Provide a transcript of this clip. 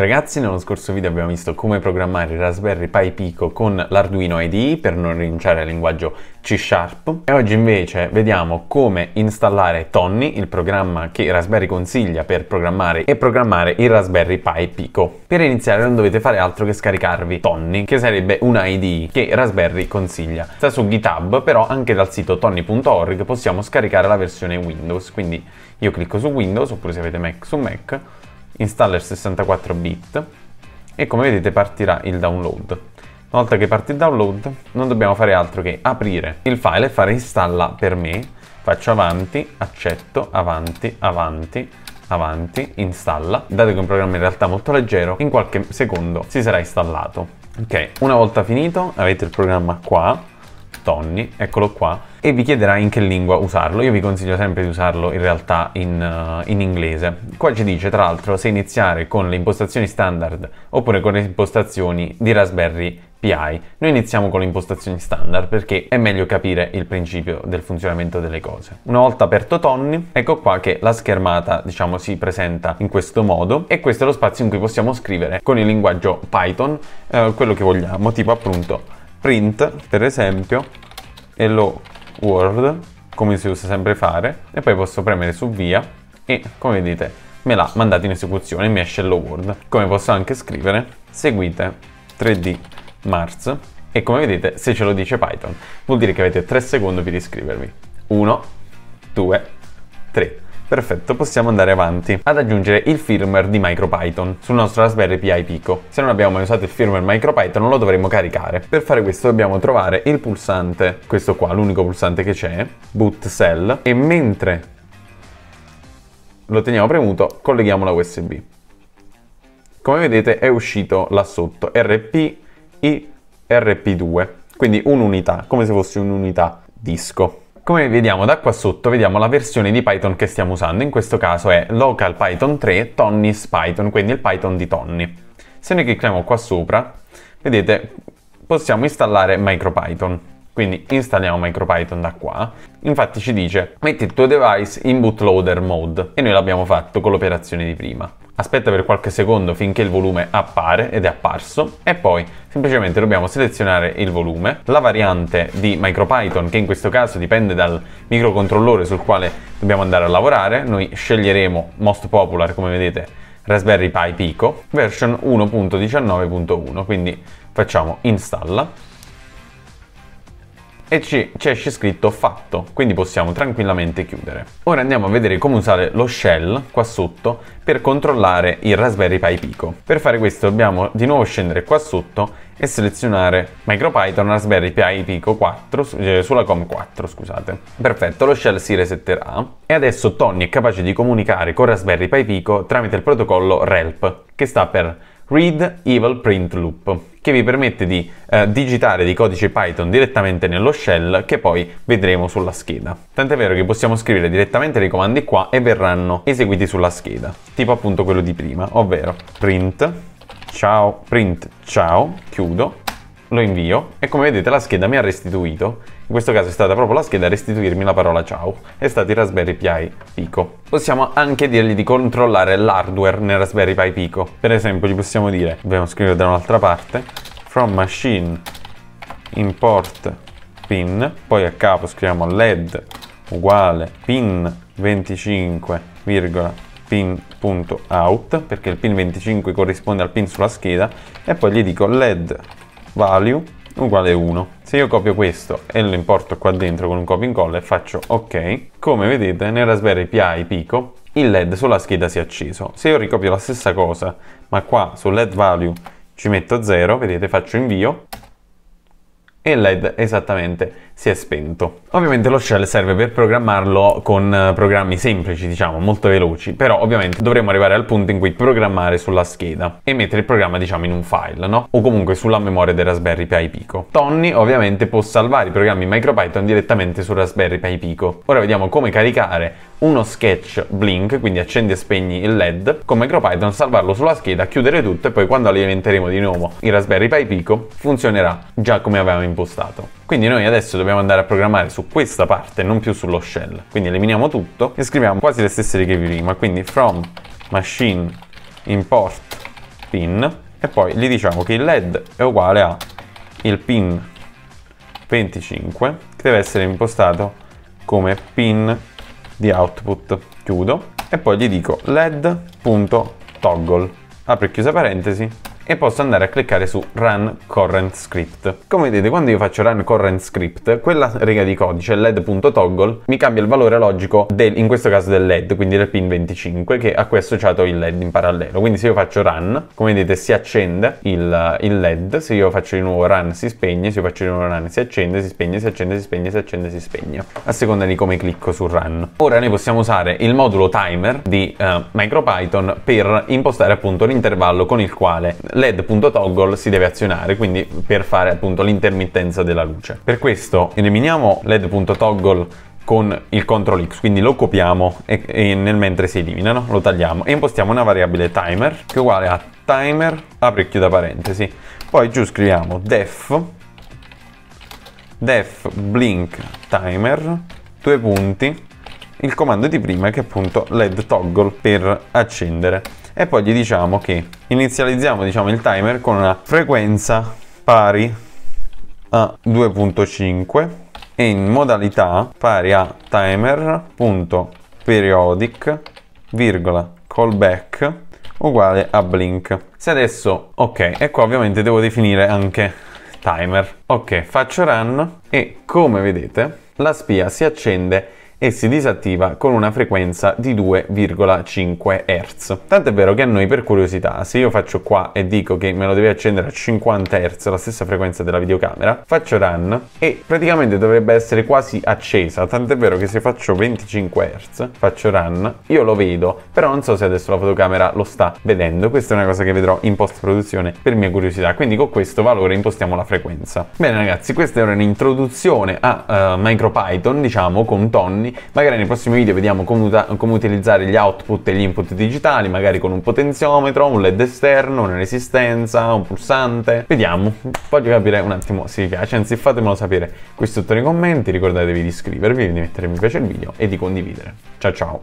Ragazzi, nello scorso video abbiamo visto come programmare il Raspberry Pi Pico con l'Arduino IDE per non rinunciare al linguaggio C Sharp e oggi invece vediamo come installare Tonny, il programma che Raspberry consiglia per programmare e programmare il Raspberry Pi Pico. Per iniziare non dovete fare altro che scaricarvi Tonny, che sarebbe una IDE che Raspberry consiglia. Sta su GitHub, però anche dal sito tonny.org possiamo scaricare la versione Windows, quindi io clicco su Windows oppure se avete Mac su Mac installer 64 bit e come vedete partirà il download. Una volta che parte il download non dobbiamo fare altro che aprire il file e fare installa per me, faccio avanti, accetto, avanti, avanti, avanti, installa. Dato che è un programma in realtà molto leggero, in qualche secondo si sarà installato. Ok, una volta finito avete il programma qua, Tonni, eccolo qua, e vi chiederà in che lingua usarlo. Io vi consiglio sempre di usarlo in realtà in, uh, in inglese. Qua ci dice tra l'altro se iniziare con le impostazioni standard oppure con le impostazioni di Raspberry PI. Noi iniziamo con le impostazioni standard perché è meglio capire il principio del funzionamento delle cose. Una volta aperto Tonni, ecco qua che la schermata, diciamo, si presenta in questo modo e questo è lo spazio in cui possiamo scrivere con il linguaggio Python eh, quello che vogliamo, tipo appunto print per esempio hello world come si usa sempre fare e poi posso premere su via e come vedete me l'ha mandato in esecuzione mi esce hello world come posso anche scrivere seguite 3d mars e come vedete se ce lo dice Python vuol dire che avete 3 secondi per iscrivervi 1 2 3 Perfetto, possiamo andare avanti ad aggiungere il firmware di MicroPython sul nostro Raspberry Pi Pico. Se non abbiamo mai usato il firmware MicroPython lo dovremmo caricare. Per fare questo dobbiamo trovare il pulsante, questo qua, l'unico pulsante che c'è, boot cell, e mentre lo teniamo premuto colleghiamo la USB. Come vedete è uscito là sotto RP i RP2, quindi un'unità, come se fosse un'unità disco. Come vediamo da qua sotto, vediamo la versione di Python che stiamo usando, in questo caso è local Python 3 Tonny's Python, quindi il Python di Tonny. Se noi clicchiamo qua sopra, vedete, possiamo installare MicroPython. Quindi installiamo MicroPython da qua. Infatti ci dice metti il tuo device in bootloader mode e noi l'abbiamo fatto con l'operazione di prima. Aspetta per qualche secondo finché il volume appare ed è apparso e poi semplicemente dobbiamo selezionare il volume, la variante di MicroPython che in questo caso dipende dal microcontrollore sul quale dobbiamo andare a lavorare, noi sceglieremo Most Popular come vedete Raspberry Pi Pico version 1.19.1 quindi facciamo installa e ci esce scritto fatto, quindi possiamo tranquillamente chiudere. Ora andiamo a vedere come usare lo shell qua sotto per controllare il Raspberry Pi Pico. Per fare questo dobbiamo di nuovo scendere qua sotto e selezionare MicroPython Raspberry Pi Pico 4 eh, sulla COM 4, scusate. Perfetto, lo shell si resetterà e adesso Tony è capace di comunicare con Raspberry Pi Pico tramite il protocollo RELP che sta per Read Evil Print Loop, che vi permette di eh, digitare dei codici Python direttamente nello shell che poi vedremo sulla scheda. Tant'è vero che possiamo scrivere direttamente dei comandi qua e verranno eseguiti sulla scheda, tipo appunto quello di prima, ovvero print ciao, print ciao, chiudo lo invio e come vedete la scheda mi ha restituito, in questo caso è stata proprio la scheda a restituirmi la parola ciao, è stato il Raspberry Pi Pico. Possiamo anche dirgli di controllare l'hardware nel Raspberry Pi Pico, per esempio gli possiamo dire, dobbiamo scrivere da un'altra parte, from machine import pin, poi a capo scriviamo led uguale pin 25, pin.out perché il pin 25 corrisponde al pin sulla scheda e poi gli dico led value uguale 1. Se io copio questo e lo importo qua dentro con un copy e incolla e faccio ok, come vedete nel Raspberry Pi Pico il LED sulla scheda si è acceso. Se io ricopio la stessa cosa, ma qua sul LED value ci metto 0, vedete faccio invio e il LED esattamente si è spento. Ovviamente lo shell serve per programmarlo con eh, programmi semplici, diciamo, molto veloci, però ovviamente dovremo arrivare al punto in cui programmare sulla scheda e mettere il programma, diciamo, in un file, no? O comunque sulla memoria del Raspberry Pi Pico. Tony ovviamente può salvare i programmi MicroPython direttamente sul Raspberry Pi Pico. Ora vediamo come caricare uno sketch blink, quindi accendi e spegni il LED, con MicroPython salvarlo sulla scheda, chiudere tutto e poi quando alimenteremo di nuovo il Raspberry Pi Pico funzionerà già come avevamo impostato. Quindi noi adesso dobbiamo dobbiamo andare a programmare su questa parte, non più sullo shell. Quindi eliminiamo tutto e scriviamo quasi le stesse righe di prima, quindi from machine import pin e poi gli diciamo che il led è uguale a il pin 25 che deve essere impostato come pin di output. Chiudo e poi gli dico led.toggle apri e chiusa parentesi e posso andare a cliccare su Run Current Script. Come vedete, quando io faccio Run Current Script, quella riga di codice, led.toggle, mi cambia il valore logico del, in questo caso del led, quindi del pin 25, che a cui è associato il led in parallelo. Quindi se io faccio Run, come vedete si accende il, il led, se io faccio di nuovo Run si spegne, se io faccio di nuovo Run si accende, si spegne, si accende, si spegne, si accende, si spegne, a seconda di come clicco su Run. Ora noi possiamo usare il modulo timer di uh, MicroPython per impostare appunto l'intervallo con il quale led.toggle si deve azionare, quindi per fare appunto l'intermittenza della luce. Per questo eliminiamo led.toggle con il CTRL X, quindi lo copiamo e, e nel mentre si eliminano lo tagliamo e impostiamo una variabile timer che è uguale a timer, apri e chiuda parentesi, poi giù scriviamo def, def blink timer, due punti, il comando di prima che è appunto led toggle per accendere e poi gli diciamo che inizializziamo diciamo, il timer con una frequenza pari a 2.5 e in modalità pari a timer.periodic virgola callback uguale a blink se adesso ok e qua ovviamente devo definire anche timer ok faccio run e come vedete la spia si accende e si disattiva con una frequenza di 2,5 Hz. Tant'è vero che a noi per curiosità, se io faccio qua e dico che me lo deve accendere a 50 Hz, la stessa frequenza della videocamera, faccio run e praticamente dovrebbe essere quasi accesa, tant'è vero che se faccio 25 Hz, faccio run, io lo vedo, però non so se adesso la fotocamera lo sta vedendo, questa è una cosa che vedrò in post produzione per mia curiosità, quindi con questo valore impostiamo la frequenza. Bene ragazzi, questa era un'introduzione a uh, MicroPython, diciamo, con Tony magari nei prossimi video vediamo come, come, utilizzare gli output e gli input digitali, magari con un potenziometro, un led esterno, una resistenza, un pulsante. Vediamo, voglio capire un attimo se vi piace, anzi fatemelo sapere qui sotto nei commenti, ricordatevi di iscrivervi, di mettere mi piace al video e di condividere. Ciao ciao!